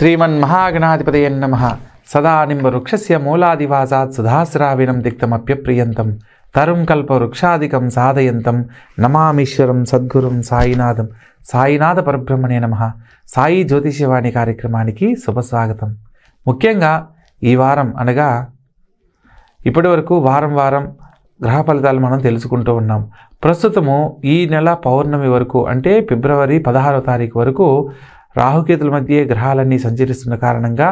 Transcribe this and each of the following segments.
శ్రీమన్ మహాగణాధిపతి నమ సదానింబ వృక్షస్య మూలాదివాసాత్ సుధాశ్రావిణం దిక్తమప్యప్రియంతం తరుం కల్ప వృక్షాధికం సాధయంతం నమామీశ్వరం సద్గురుం సాయినాథం సాయినాథ పరబ్రహ్మణే నమ సాయి జ్యోతిషవాణి కార్యక్రమానికి శుభస్వాగతం ముఖ్యంగా ఈ వారం అనగా ఇప్పటి వరకు వారం వారం గ్రహ ఫలితాలు మనం తెలుసుకుంటూ ఉన్నాం ప్రస్తుతము ఈ నెల పౌర్ణమి వరకు అంటే ఫిబ్రవరి పదహారో తారీఖు వరకు రాహుకేతుల మధ్య గ్రహాలన్నీ సంచరిస్తున్న కారణంగా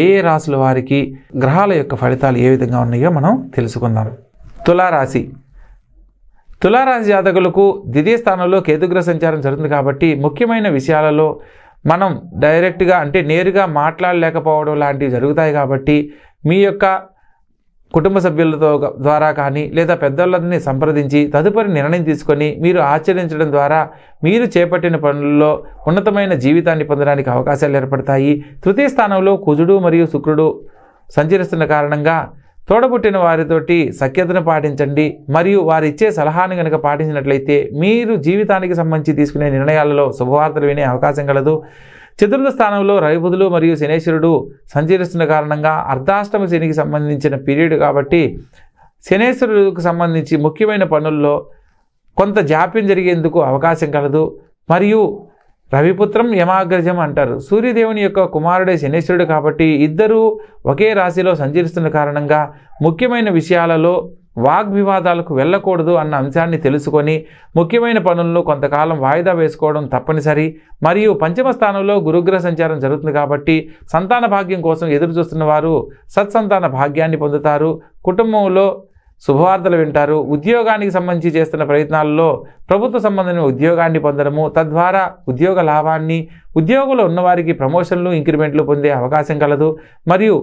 ఏ ఏ రాశుల వారికి గ్రహాల యొక్క ఫలితాలు ఏ విధంగా ఉన్నాయో మనం తెలుసుకుందాం తులారాశి తులారాశి జాతకులకు ద్వితీయ స్థానంలో కేతుగ్రహ సంచారం జరుగుతుంది కాబట్టి ముఖ్యమైన విషయాలలో మనం డైరెక్ట్గా అంటే నేరుగా మాట్లాడలేకపోవడం లాంటివి జరుగుతాయి కాబట్టి మీ యొక్క కుటుంబ సభ్యులతో ద్వారా కానీ లేదా పెద్దోళ్ళని సంప్రదించి తదుపరి నిర్ణయం తీసుకొని మీరు ఆచరించడం ద్వారా మీరు చేపట్టిన పనుల్లో ఉన్నతమైన జీవితాన్ని పొందడానికి అవకాశాలు ఏర్పడతాయి తృతీయ స్థానంలో కుజుడు మరియు శుక్రుడు సంచరిస్తున్న కారణంగా తోడబుట్టిన వారితోటి సఖ్యతను పాటించండి మరియు వారు ఇచ్చే సలహాను గనక పాటించినట్లయితే మీరు జీవితానికి సంబంధించి తీసుకునే నిర్ణయాలలో శుభవార్తలు వినే అవకాశం కలదు చతుర్థ స్థానంలో రవిబుధులు మరియు శనేశ్వరుడు సంచరిస్తున్న కారణంగా అర్ధాష్టమ శనికి సంబంధించిన పీరియడ్ కాబట్టి శనేశ్వరుడికి సంబంధించి ముఖ్యమైన పనుల్లో కొంత జాప్యం జరిగేందుకు అవకాశం కలదు మరియు రవిపుత్రం యమాగ్రజం అంటారు సూర్యదేవుని యొక్క కుమారుడే శనేశ్వరుడు కాబట్టి ఇద్దరూ ఒకే రాశిలో సంచరిస్తున్న కారణంగా ముఖ్యమైన విషయాలలో వాగ్వివాదాలకు వెళ్ళకూడదు అన్న అంశాన్ని తెలుసుకొని ముఖ్యమైన పనులను కొంతకాలం వాయిదా వేసుకోవడం తప్పనిసరి మరియు పంచమ స్థానంలో గురుగ్రహ సంచారం జరుగుతుంది కాబట్టి సంతాన భాగ్యం కోసం ఎదురు చూస్తున్న వారు సత్సంతాన భాగ్యాన్ని పొందుతారు కుటుంబంలో శుభవార్తలు వింటారు ఉద్యోగానికి సంబంధించి చేస్తున్న ప్రయత్నాల్లో ప్రభుత్వ సంబంధమైన ఉద్యోగాన్ని పొందడము తద్వారా ఉద్యోగ లాభాన్ని ఉద్యోగులు ఉన్నవారికి ప్రమోషన్లు ఇంక్రిమెంట్లు పొందే అవకాశం కలదు మరియు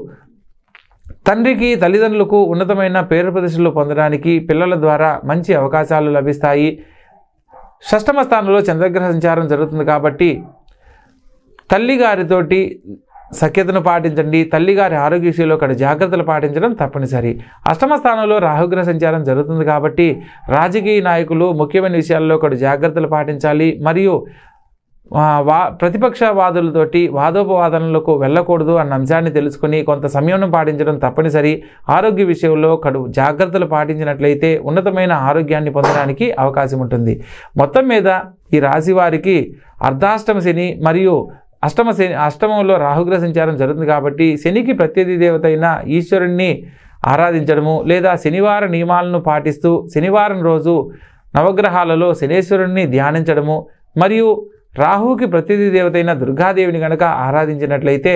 తండ్రికి తల్లిదండ్రులకు ఉన్నతమైన పేరు ప్రదర్శనలు పొందడానికి పిల్లల ద్వారా మంచి అవకాశాలు లభిస్తాయి షష్టమ స్థానంలో చంద్రగ్రహ సంచారం జరుగుతుంది కాబట్టి తల్లి గారితోటి సఖ్యతను పాటించండి తల్లిగారి ఆరోగ్య విషయంలో అక్కడ జాగ్రత్తలు పాటించడం తప్పనిసరి అష్టమ స్థానంలో రాహుగ్రహ సంచారం జరుగుతుంది కాబట్టి రాజకీయ నాయకులు ముఖ్యమైన విషయాల్లో అక్కడ జాగ్రత్తలు పాటించాలి మరియు వా ప్రతిపక్షవాదులతోటి వాదోపవాదనలకు వెళ్ళకూడదు అన్న అంశాన్ని తెలుసుకుని కొంత సంయమనం పాటించడం తప్పనిసరి ఆరోగ్య విషయంలో కడు జాగ్రత్తలు పాటించినట్లయితే ఉన్నతమైన ఆరోగ్యాన్ని పొందడానికి అవకాశం ఉంటుంది మొత్తం మీద ఈ రాశి వారికి అర్ధాష్టమ శని మరియు అష్టమ శని అష్టమంలో రాహుగ్రహ సంచారం జరుగుతుంది కాబట్టి శనికి ప్రత్యర్థి దేవత అయిన ఈశ్వరుణ్ణి ఆరాధించడము లేదా శనివార నియమాలను పాటిస్తూ శనివారం రోజు నవగ్రహాలలో శనేశ్వరుణ్ణి ధ్యానించడము మరియు రాహువుకి ప్రతిదీ దేవతైన దుర్గాదేవిని గనక ఆరాధించినట్లయితే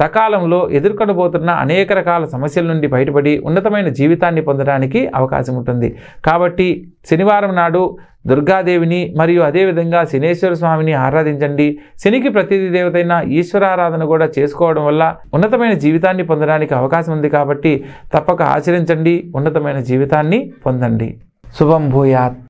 సకాలంలో ఎదుర్కొనబోతున్న అనేక రకాల సమస్యల నుండి బయటపడి ఉన్నతమైన జీవితాన్ని పొందడానికి అవకాశం ఉంటుంది కాబట్టి శనివారం నాడు దుర్గాదేవిని మరియు అదేవిధంగా శనేశ్వర స్వామిని ఆరాధించండి శనికి ప్రతిదీ దేవతైన ఈశ్వరారాధన కూడా చేసుకోవడం వల్ల ఉన్నతమైన జీవితాన్ని పొందడానికి అవకాశం ఉంది కాబట్టి తప్పక ఆచరించండి ఉన్నతమైన జీవితాన్ని పొందండి శుభం భూయాత్